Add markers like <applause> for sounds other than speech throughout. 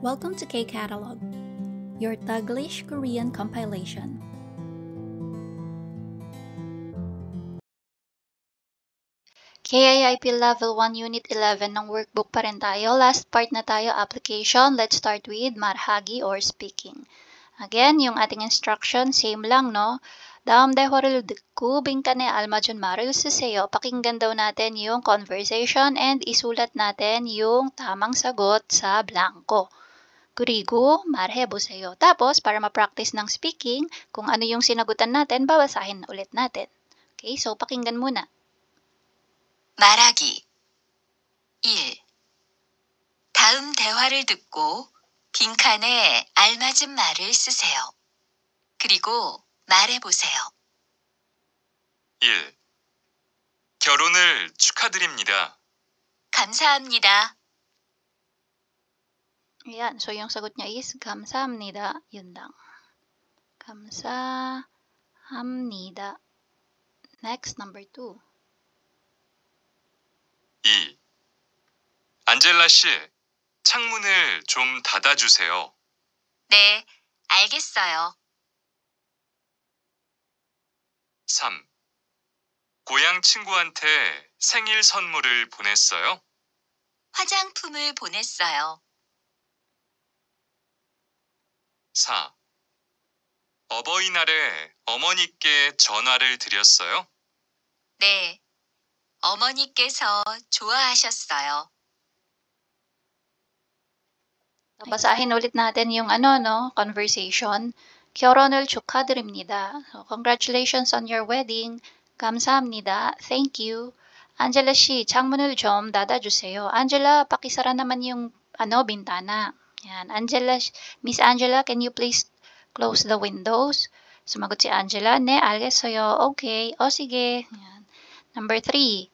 Welcome to K Catalog, your Taglish Korean compilation. KIIP Level 1 Unit 11 ng workbook pa rin tayo. Last part na tayo, application. Let's start with marhagi or speaking. Again, yung ating instruction, same lang, no? Daam dehoril kubing kane almajon maril seseyo. Pakinggan daw natin yung conversation and isulat natin yung tamang sagot sa blanco. 그리고 말해보세요. Tapos, para ma-practice ng speaking, kung ano yung sinagutan natin, babasahin ulit natin. Okay, so pakinggan muna. 말하기 1. 다음 대화를 듣고 빈칸에 알맞은 말을 쓰세요. 그리고 말해보세요. 1. 결혼을 축하드립니다. 감사합니다. Ayan. So, yung sagot niya is 감사합니다. Yun lang. 감사합니다. Next, number two. 2. 안젤라 씨, 창문을 좀 닫아주세요. 네, 알겠어요. 3. 고향 친구한테 생일 선물을 보냈어요? 화장품을 보냈어요. 4. 어버이날에 어머니께 전화를 드렸어요? 네. 어머니께서 좋아하셨어요. Basahin ulit natin yung ano, no, conversation. 결혼을 축하드립니다. Congratulations on your wedding. 감사합니다. Thank you. Angela 씨, 창문을 좀 닫아주세요. Angela, pakisara naman yung ano, bintana. Yan. Angela, Miss Angela, can you please close the windows? Sumagot si Angela, ne, alges soyo, okay, o sige. Yan. Number three,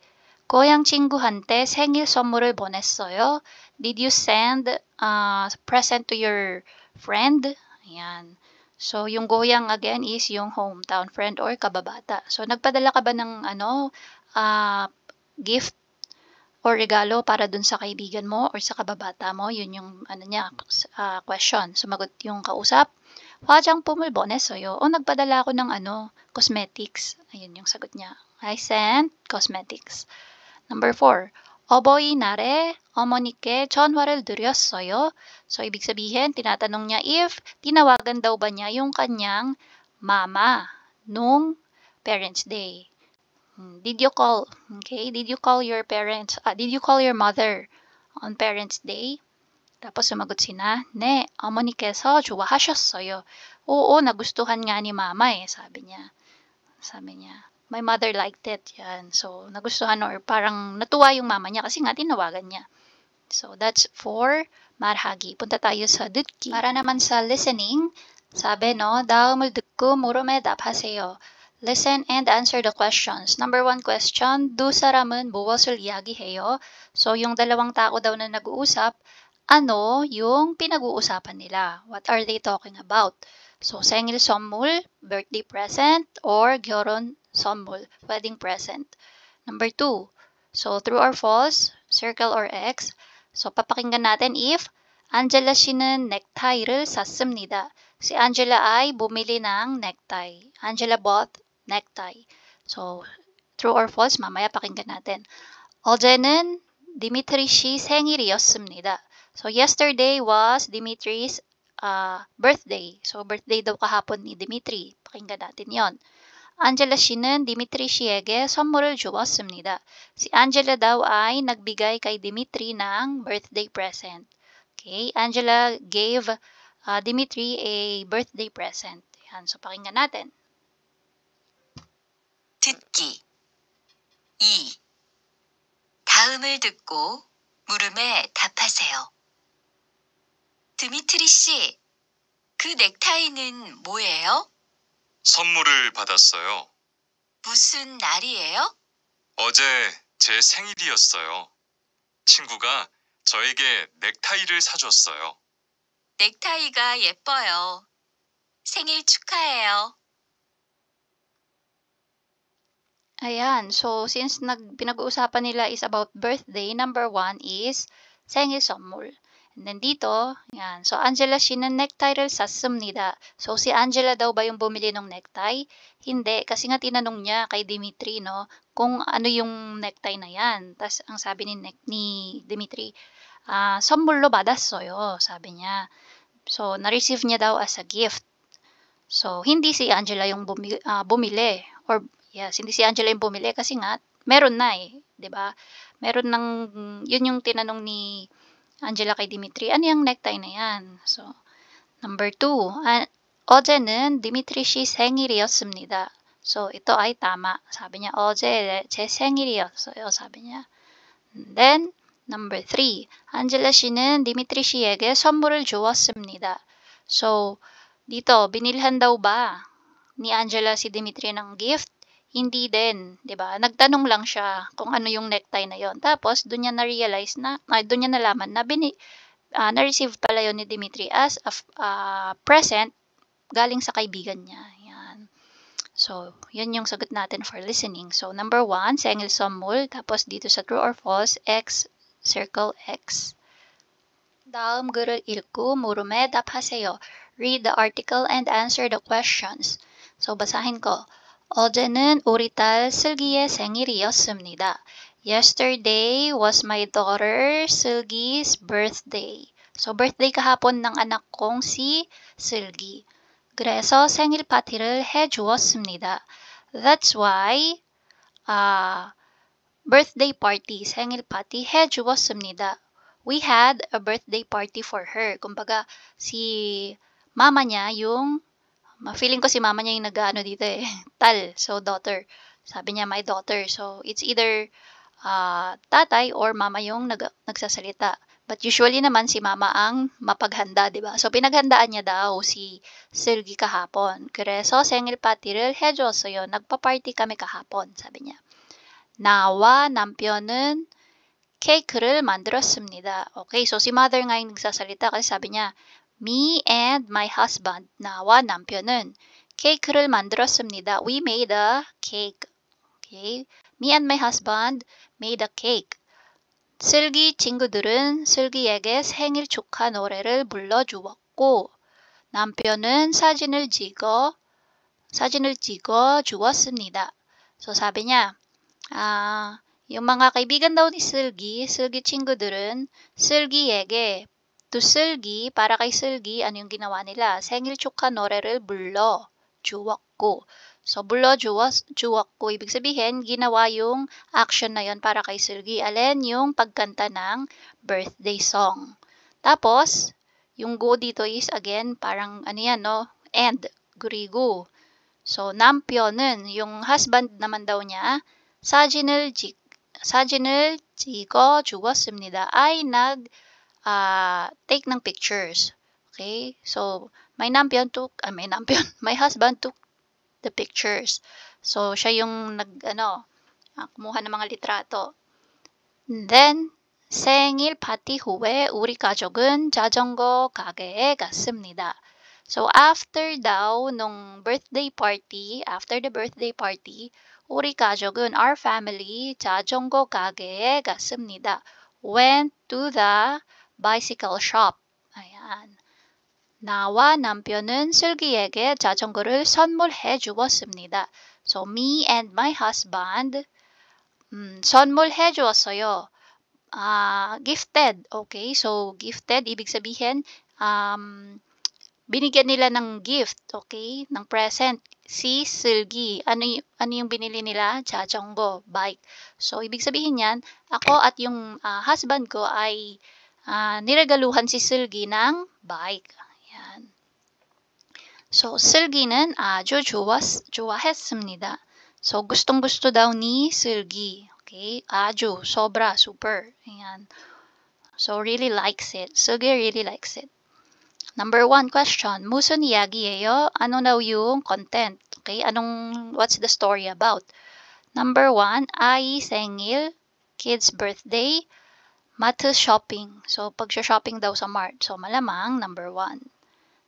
고향 친구한테 생일 선물을 보냈어요. Did you send uh, present to your friend? Yan. So, yung goyang again is yung hometown friend or kababata. So, nagpadala ka ba ng ano, uh, gift or regalo para dun sa kaibigan mo or sa kababata mo. Yun yung ano niya, uh, question. Sumagot yung kausap. Hwajang pumulbones soyo. O nagpadala ako ng ano, cosmetics. Ayun yung sagot niya. I sent cosmetics. Number four, 어버이날에 어머니께 전화를 드렸어요. So, ibig sabihin, tinatanong niya if tinawagan daw ba niya yung kanyang mama nung Parents Day. Hmm, did you call? Okay, did you call your parents? Uh, did you call your mother on Parents Day? Tapos sumagot si na, ne, 어머니께서 좋아하셨어요. Oo, nagustuhan nga ni mama eh, sabi niya. Sabi niya, my mother liked it. Yan. So, nagustuhan or parang natuwa yung mama niya kasi nga tinawagan niya. So, that's for marhagi. Punta tayo sa 듣기. Para naman sa listening, sabi no, 다음을 듣고 물음에 답하세요. Listen and answer the questions. Number one question, do saramın buwa sulyagi heyo? So, yung dalawang tao daw na nag-uusap, ano yung pinag-uusapan nila? What are they talking about? So, sengil sommul, birthday present, or gyoron sommul, wedding present. Number two, so true or false, circle or X. So, papakinggan natin if Angela 신은 넥타이를 샀습니다. Si Angela ay bumili ng necktie. Angela bought necktie. So, true or false, mamaya pakinggan natin. 어제는 디미트리 씨 생일이었습니다. So, yesterday was Dimitri's uh, birthday. So, birthday daw kahapon ni Dimitri. Pakinggan natin yon. Angela 씨는 디미트리 씨에게 선물을 주었습니다. Si Angela daw ay nagbigay kay Dimitri ng birthday present. Okay, Angela gave uh, Dimitri a birthday present. Yan, so pakinggan natin. 듣기 2. 다음을 듣고 물음에 답하세요. 드미트리 씨, 그 넥타이는 뭐예요? 선물을 받았어요. 무슨 날이에요? 어제 제 생일이었어요. 친구가 저에게 넥타이를 사줬어요. 넥타이가 예뻐요. 생일 축하해요. Ayan. So, since nag, pinag-uusapan nila is about birthday, number one is 생일 선물. And then dito, yan. So, Angela she Shin은 necktie 샀습니다. So, si Angela daw ba yung bumili ng necktie? Hindi, kasi nga tinanong niya kay Dimitri, no, kung ano yung necktie na yan. Tapos, ang sabi ni, ne- ni Dimitri, ah, 선물로 받았어요, sabi niya. So, na-receive niya daw as a gift. So, hindi si Angela yung bumi- uh, bumili or Yes, hindi si Angela yung bumili kasi nga meron na eh, 'di ba? Meron nang, yun yung tinanong ni Angela kay Dimitri, ano yung necktie na yan? So, number two, 어제는 디미트리 씨 생일이었습니다. So, ito ay tama. Sabi niya, Oje, 어제 제 생일이었어요. sabi niya. And then, number three, Angela 씨는 디미트리 씨에게 선물을 주었습니다. So, dito, binilhan daw ba ni Angela si Dimitri ng gift? Hindi din, 'di ba? Nagtanong lang siya kung ano yung necktie na 'yon. Tapos doon niya na-realize na uh, doon niya nalaman na bini uh, na-receive pala 'yon ni Dimitri as a uh, present galing sa kaibigan niya. Yan. So, 'yun yung sagot natin for listening. So, number one, Sengel Sommul, tapos dito sa true or false, X circle X. Daum Guru Ilku Murume Daphaseyo. Read the article and answer the questions. So, basahin ko. 어제는 우리 딸 슬기의 생일이었습니다. Yesterday was my daughter Silgi's birthday. So birthday kahapon ng anak kong si Silgi. 그래서 생일 파티를 해 주었습니다. That's why uh, birthday party, 생일 파티 해 주었습니다. We had a birthday party for her. Kumbaga, si mama niya yung Ma-feeling ko si mama niya yung nag-ano dito eh. <laughs> Tal, so daughter. Sabi niya, my daughter. So, it's either uh, tatay or mama yung nag nagsasalita. But usually naman si mama ang mapaghanda, di ba? So, pinaghandaan niya daw si Sergi kahapon. Kureso, sengil patiril hejo. So, yun, nagpa-party kami kahapon, sabi niya. Nawa, 남편은 케이크를 만들었습니다. Okay, so si mother nga yung nagsasalita kasi sabi niya, Me and my husband. 나와 남편은 케이크를 만들었습니다. We made a cake. Okay. Me and my husband made a cake. 슬기 친구들은 슬기에게 생일 축하 노래를 불러주었고 남편은 사진을 찍어 사진을 찍어 주었습니다. So sabi niya, ah, yung mga kaibigan daw ni Silgi, Silgi 친구들은 Silgi에게 To Sergi, para kay Sergi, ano yung ginawa nila? Sengilchukka norerel burlo, juwak ko. So, bulo, juwas, juwak ko. Ibig sabihin, ginawa yung action na yon para kay Sergi. Alin yung pagkanta ng birthday song. Tapos, yung go dito is, again, parang ano yan, no? And, gurigo. So, nampyonen, yung husband naman daw niya, 사진을, 지, 사진을 찍어 주었습니다. ay nag uh, take ng pictures. Okay? So, my nampion took, uh, my nampion, <laughs> my husband took the pictures. So, siya yung nag, ano, ah, kumuha ng mga litrato. And then, 생일 파티 후에 우리 가족은 자전거 가게에 갔습니다. So, after daw nung birthday party, after the birthday party, 우리 가족은 our family 자전거 가게에 갔습니다. Went to the bicycle shop. 아얀. 나와 남편은 슬기에게 자전거를 선물해 주었습니다. So me and my husband 음, 선물해 주었어요. Uh, gifted. Okay, so gifted ibig sabihin um, binigyan nila ng gift, okay, ng present si Silgi. Ano, yung, ano yung binili nila? Jajonggo, bike. So, ibig sabihin niyan, ako at yung uh, husband ko ay uh, niregaluhan si Silgi ng bike. Ayan. So, 슬기는 아주 좋았, 좋아했습니다. So, gustong-gusto daw ni Silgi. Okay? 아주, ah, sobra, super. Ayan. So, really likes it. Silgi really likes it. Number one question, Yagi-eyo, Ano daw yung content? Okay? Anong, what's the story about? Number one, Ai 생일, kid's birthday, Matthews Shopping. So, pag-shopping daw sa Mart. So, malamang, number one.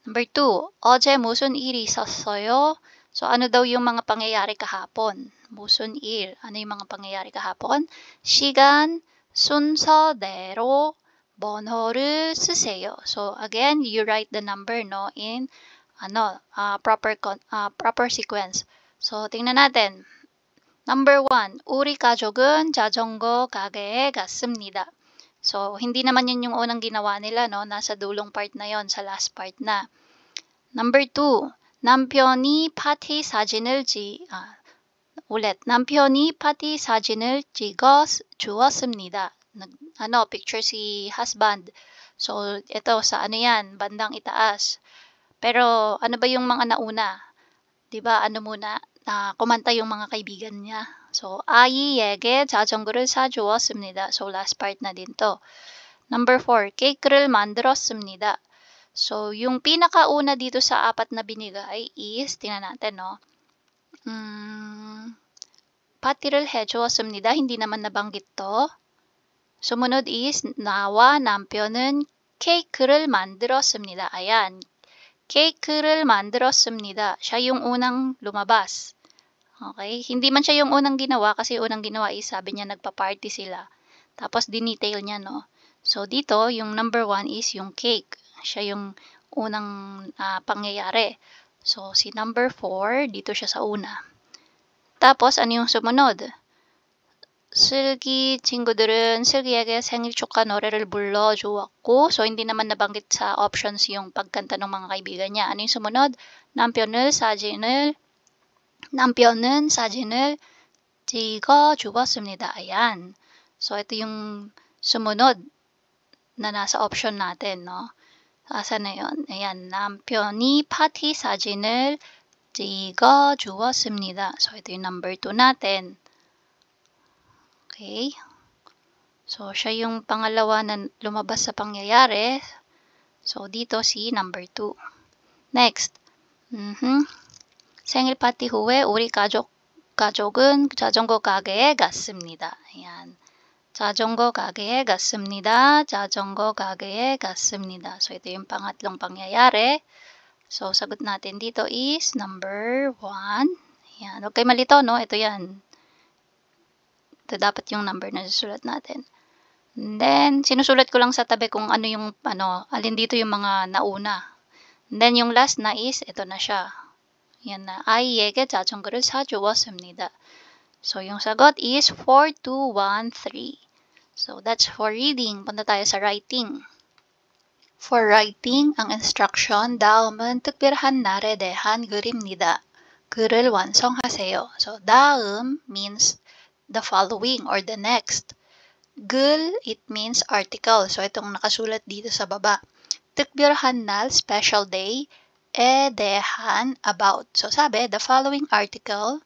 Number two, Oje Musun Iri sa Soyo. So, ano daw yung mga pangyayari kahapon? Musun Il. Ano yung mga pangyayari kahapon? Shigan, Sunso, Dero, Bonhoru, Suseyo. So, again, you write the number, no, in, ano, uh, proper, con uh, proper sequence. So, tingnan natin. Number one, 우리 가족은 자전거 가게에 갔습니다. So, hindi naman yun yung unang ginawa nila, no? Nasa dulong part na yon sa last part na. Number two, 남편이 pati 사진을 지, 아, ulit, 남편이 파티 사진을 찍어 주었습니다. Nag, ano, picture si husband. So, ito, sa ano yan, bandang itaas. Pero, ano ba yung mga nauna? 'di ba? Ano muna, na kumanta yung mga kaibigan niya. So, 아이에게 자전거를 사주었습니다. So, last part na din to. Number 4, 케이크를 만들었습니다. So, yung pinakauna dito sa apat na binigay is, tingnan natin, no? Um, 파티를 해주었습니다. hindi naman nabanggit to. Sumunod is, 나와 남편은 케이크를 만들었습니다. Ayan. 케이크를 만들었습니다. Siya yung unang lumabas. Okay? Hindi man siya yung unang ginawa kasi unang ginawa is sabi niya nagpa-party sila. Tapos dinetail niya, no? So, dito, yung number one is yung cake. Siya yung unang uh, pangyayari. So, si number four, dito siya sa una. Tapos, ano yung sumunod? 슬기 친구들은 슬기에게 생일 축하 노래를 불러주었고 so hindi naman nabanggit sa options yung pagkanta ng mga kaibigan niya. Ano yung sumunod? 남편을 sajinel, 남편은 사진을 찍어 주었습니다. Ayan. So, ito yung sumunod na nasa option natin, no? Asa na yun? Ayan, 남편이 파티 사진을 찍어 주었습니다. So, ito yung number 2 natin. Okay. So, siya yung pangalawa na lumabas sa pangyayari. So, dito si number 2. Next. Mm -hmm. 생일 파티 후에 우리 가족 가족은 자전거 가게에 갔습니다. 자전거 가게에 갔습니다. 자전거 가게에 갔습니다. So, ito yung pangatlong pangyayari. So, sagot natin dito is number 1. Ayan. Okay malito, no? Ito yan. Ito dapat yung number na susulat natin. And then, sinusulat ko lang sa tabi kung ano yung, ano, alin dito yung mga nauna. And then, yung last na is, ito na siya. 연나 아이에게 자전거를 사주었습니다. So, yung sagot is 4213. So, that's for reading. Punta tayo sa writing. For writing, ang instruction, 다음은 특별한 날에 대한 그림니다. 글을 완성하세요. So, 다음 means the following or the next. 글, it means article. So, itong nakasulat dito sa baba. 특별한 날, special day edehan about. So sabi, the following article,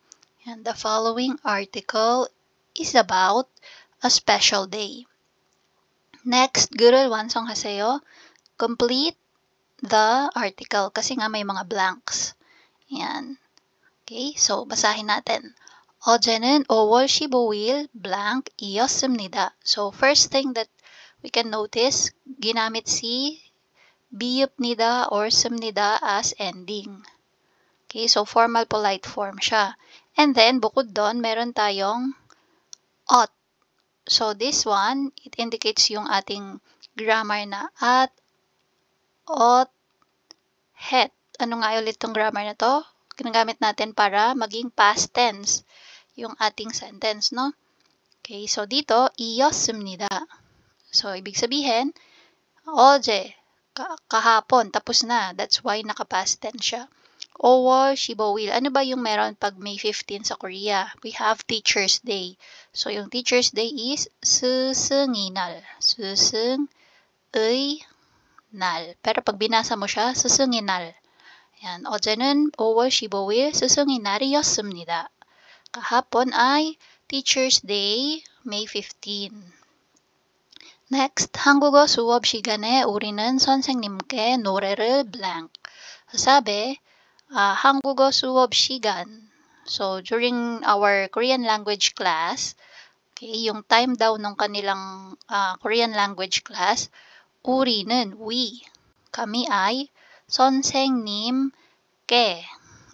and the following article is about a special day. Next, Gurul Wansong Haseo, complete the article kasi nga may mga blanks. Yan. Okay, so basahin natin. 어제는 5월 15일 blank이었습니다. So first thing that we can notice, ginamit si 비읍니다 or 씁니다 as ending. Okay, so formal polite form siya. And then, bukod doon, meron tayong ot. So, this one, it indicates yung ating grammar na at, ot, het. Ano nga ulit tong grammar na to? Ginagamit natin para maging past tense yung ating sentence, no? Okay, so dito, 이었습니다. So, ibig sabihin, oje, kahapon, tapos na. That's why nakapast tense siya. Owo, Shibowil. Ano ba yung meron pag May 15 sa Korea? We have Teacher's Day. So, yung Teacher's Day is susunginal. Susung ay nal. Pero pag binasa mo siya, susunginal. Yan. 어제는 5월 15일 스승의 날이었습니다. kahapon ay Teacher's Day, May 15. Next, 한국어 수업 시간에 우리는 선생님께 노래를 blank. 사사비, uh, 한국어 수업 시간. So, during our Korean language class, okay, yung time daw ng kanilang uh, Korean language class, 우리는, we, kami ay, 선생님, ke.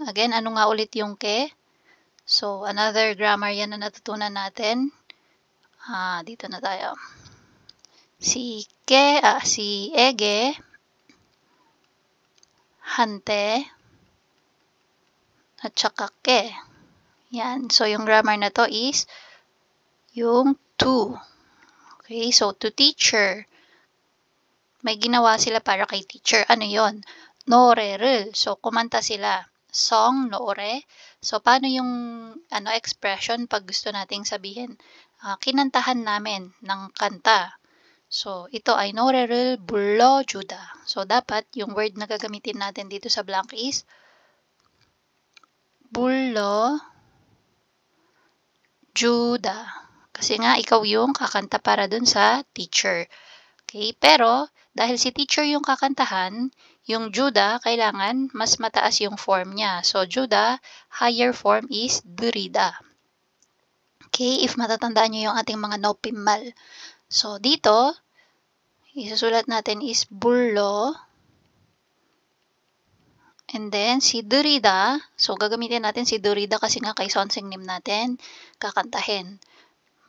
Again, ano nga ulit yung ke? So, another grammar yan na natutunan natin. Ah, dito na tayo si ke, uh, si ege, hante, at saka ke. Yan. So, yung grammar na to is yung to. Okay, so to teacher. May ginawa sila para kay teacher. Ano yon? Norerel. So, kumanta sila. Song, noore. So, paano yung ano, expression pag gusto nating sabihin? Uh, kinantahan namin ng kanta. So, ito ay norerel burlo juda. So, dapat yung word na gagamitin natin dito sa blank is burlo juda. Kasi nga, ikaw yung kakanta para dun sa teacher. Okay? Pero, dahil si teacher yung kakantahan, yung juda, kailangan mas mataas yung form niya. So, juda, higher form is durida. Okay? If matatandaan nyo yung ating mga nopimal. So, dito, isusulat natin is burlo. And then, si Durida. So, gagamitin natin si Durida kasi nga kay Sonsing Nim natin kakantahin.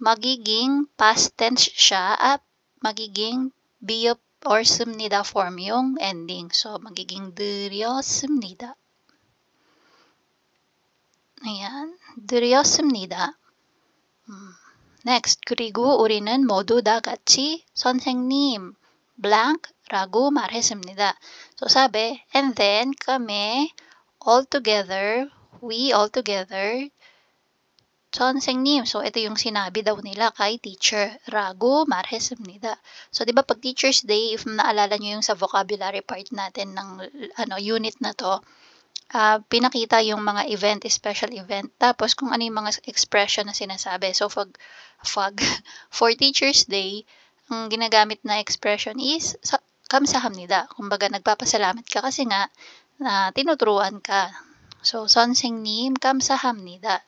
Magiging past tense siya at magiging biyop or sumnida form yung ending. So, magiging duryo sumnida. Ayan. Duryo Hmm. Next, 그리고 우리는 모두 다 같이 선생님 blank 라고 말했습니다. So sabi, and then kami all together, we all together, 선생님. So ito yung sinabi daw nila kay teacher 라고 말했습니다. So 'di ba pag Teachers Day, if naalala niyo yung sa vocabulary part natin ng ano unit na to, uh, pinakita yung mga event, special event. Tapos kung ano yung mga expression na sinasabi. So pag fag. <laughs> For Teacher's Day, ang ginagamit na expression is kamsahamnida. Kumbaga, nagpapasalamat ka kasi nga na tinuturuan ka. So, sonsengnim kamsahamnida.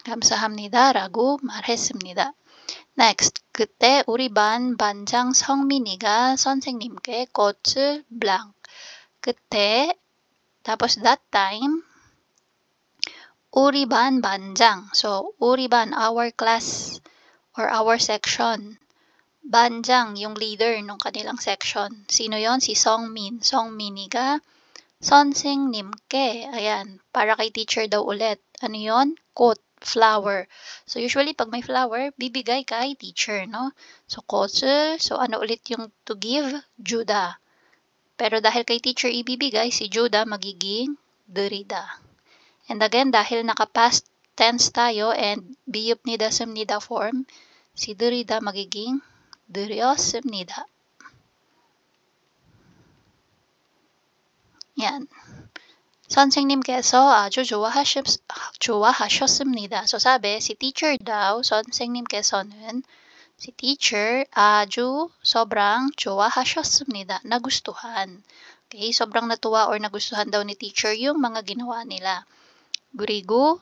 Kamsahamnida, ragu, 말했습니다. Next, 그때 우리 반 반장 성민이가 선생님께 꽃을 blank. 그때, tapos that time, Uriban Banjang. So, Uriban, our class or our section. Banjang, yung leader ng kanilang section. Sino yon Si Songmin. Songminiga. niga Sonsing Nimke. Ayan, para kay teacher daw ulit. Ano yon Quote, flower. So, usually, pag may flower, bibigay kay teacher, no? So, kotsu. So, ano ulit yung to give? Juda. Pero dahil kay teacher ibibigay, si Juda magiging derida. And again, dahil naka-past tense tayo and biyup nida semnida form, si durida magiging durios semnida. Yan. Sonsing 선생님 께서 아주 좋아하셨, 좋아하셨습니다. So sabi, si teacher daw, sonsing nim keso nun, si teacher 아주 ah, sobrang 좋아하셨습니다. Nagustuhan. Okay, sobrang natuwa or nagustuhan daw ni teacher yung mga ginawa nila. 그리고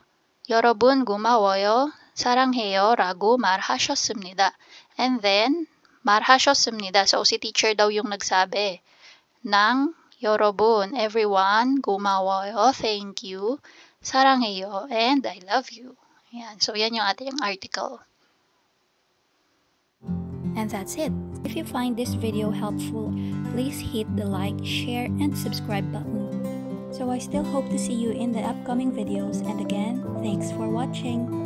여러분 고마워요. 사랑해요. 라고 말하셨습니다. And then, 말하셨습니다. So, si teacher daw yung nagsabi ng 여러분, everyone, 고마워요. Thank you. 사랑해요. And I love you. Yan. So, yan yung ating article. And that's it. If you find this video helpful, please hit the like, share, and subscribe button. So I still hope to see you in the upcoming videos and again, thanks for watching.